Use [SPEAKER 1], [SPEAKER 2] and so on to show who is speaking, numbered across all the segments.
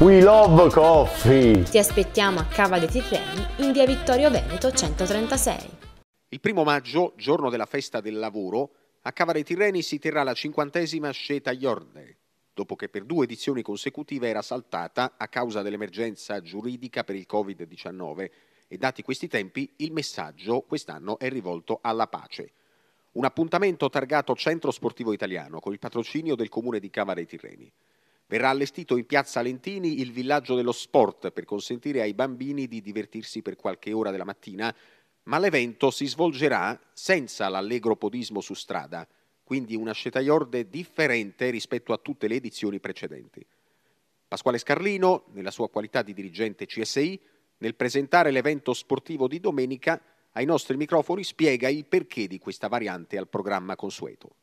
[SPEAKER 1] We Love Coffee!
[SPEAKER 2] Ti aspettiamo a Cava dei Tirreni in via Vittorio Veneto 136.
[SPEAKER 1] Il primo maggio, giorno della festa del lavoro, a Cava dei Tirreni si terrà la cinquantesima Sceta Iorde, dopo che per due edizioni consecutive era saltata a causa dell'emergenza giuridica per il Covid-19 e dati questi tempi il messaggio quest'anno è rivolto alla pace. Un appuntamento targato Centro Sportivo Italiano con il patrocinio del Comune di Cava dei Tirreni. Verrà allestito in piazza Lentini il villaggio dello sport per consentire ai bambini di divertirsi per qualche ora della mattina, ma l'evento si svolgerà senza l'allegro podismo su strada, quindi una Scetaiorde differente rispetto a tutte le edizioni precedenti. Pasquale Scarlino, nella sua qualità di dirigente CSI, nel presentare l'evento sportivo di domenica, ai nostri microfoni spiega il perché di questa variante al programma consueto.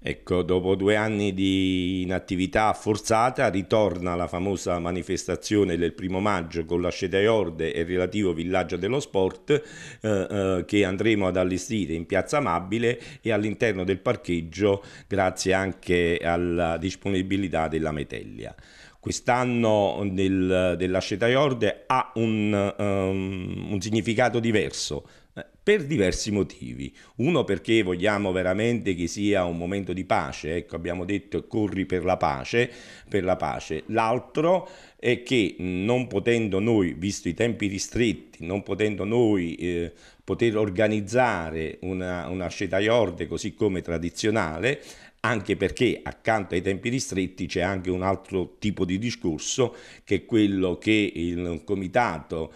[SPEAKER 2] Ecco, dopo due anni di inattività forzata ritorna la famosa manifestazione del primo maggio con la Sceta Iorde e il relativo villaggio dello sport eh, eh, che andremo ad allestire in piazza Amabile e all'interno del parcheggio grazie anche alla disponibilità della Metellia quest'anno del, della Sceta Iorde ha un, um, un significato diverso per diversi motivi. Uno perché vogliamo veramente che sia un momento di pace, ecco abbiamo detto corri per la pace, per la pace. L'altro è che non potendo noi, visto i tempi ristretti, non potendo noi eh, poter organizzare una, una cetaiorde così come tradizionale, anche perché accanto ai tempi ristretti c'è anche un altro tipo di discorso che è quello che il comitato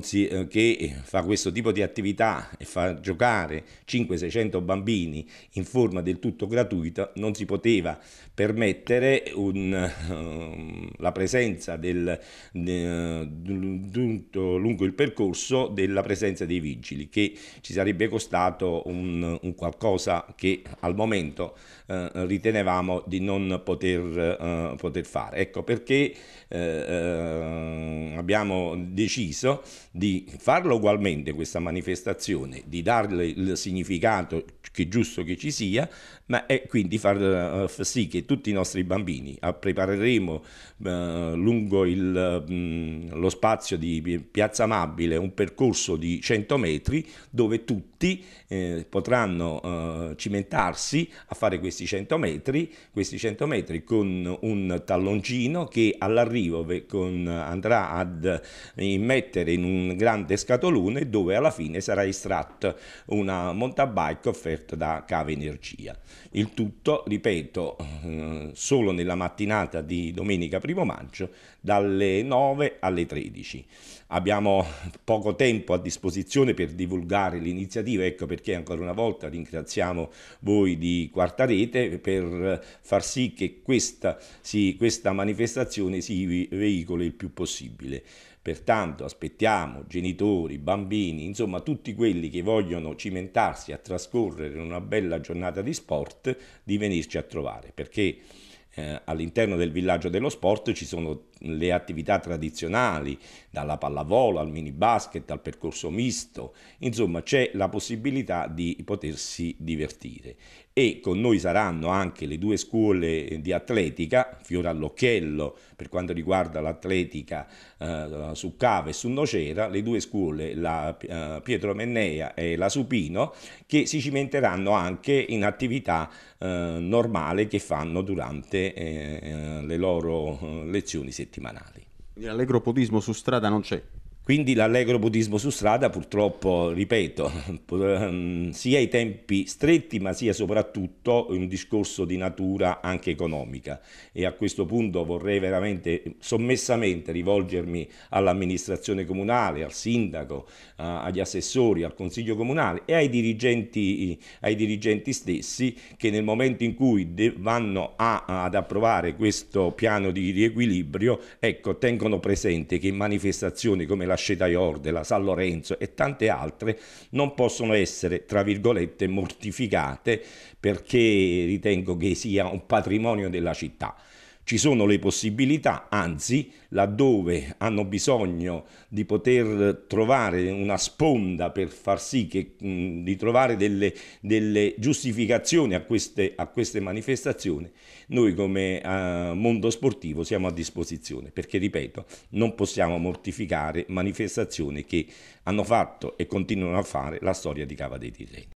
[SPEAKER 2] si, eh, che fa questo tipo di attività e fa giocare 500-600 bambini in forma del tutto gratuita non si poteva permettere un, ehm, la presenza del, lungo il percorso della presenza dei vigili che ci sarebbe costato un, un qualcosa che al momento uh, eh, ritenevamo di non poter, eh, poter fare. Ecco perché eh, eh, abbiamo deciso di farlo ugualmente questa manifestazione, di darle il significato che giusto che ci sia, ma è quindi far eh, sì che tutti i nostri bambini ah, prepareremo eh, lungo il, mm, lo spazio di Piazza Amabile un percorso di 100 metri dove tutti eh, potranno cimentarsi a fare questi 100 metri, questi 100 metri con un talloncino che all'arrivo andrà ad immettere in un grande scatolone dove alla fine sarà estratto una mountain bike offerta Albert da Cave Energia. Il tutto, ripeto, eh, solo nella mattinata di domenica 1 maggio dalle 9 alle 13. Abbiamo poco tempo a disposizione per divulgare l'iniziativa, ecco perché ancora una volta ringraziamo voi di Quarta Rete per far sì che questa, sì, questa manifestazione si veicoli il più possibile. Pertanto aspettiamo genitori, bambini, insomma tutti quelli che vogliono cimentarsi a trascorrere una bella giornata di sport di venirci a trovare perché eh, all'interno del villaggio dello sport ci sono le attività tradizionali, dalla pallavolo al mini basket al percorso misto, insomma c'è la possibilità di potersi divertire. E con noi saranno anche le due scuole di atletica, Fiora all'Occhiello per quanto riguarda l'atletica eh, su Cava e su Nocera, le due scuole, la eh, Pietro Mennea e la Supino, che si cimenteranno anche in attività eh, normale che fanno durante eh, le loro eh, lezioni settimanali settimanali. Quindi l'allegropodismo su strada non c'è? Quindi l'allegro buddismo su strada purtroppo, ripeto, ehm, sia i tempi stretti ma sia soprattutto un discorso di natura anche economica e a questo punto vorrei veramente sommessamente rivolgermi all'amministrazione comunale, al sindaco, agli assessori, al consiglio comunale e ai dirigenti, ai dirigenti stessi che nel momento in cui vanno a, ad approvare questo piano di riequilibrio, ecco, tengono presente che in manifestazioni come la la Cetaior, della San Lorenzo e tante altre non possono essere, tra virgolette, mortificate perché ritengo che sia un patrimonio della città. Ci sono le possibilità, anzi, laddove hanno bisogno di poter trovare una sponda per far sì che, mh, di trovare delle, delle giustificazioni a queste, a queste, manifestazioni, noi come eh, mondo sportivo siamo a disposizione, perché ripeto, non possiamo mortificare manifestazioni che hanno fatto e continuano a fare la storia di Cava dei Tirreni.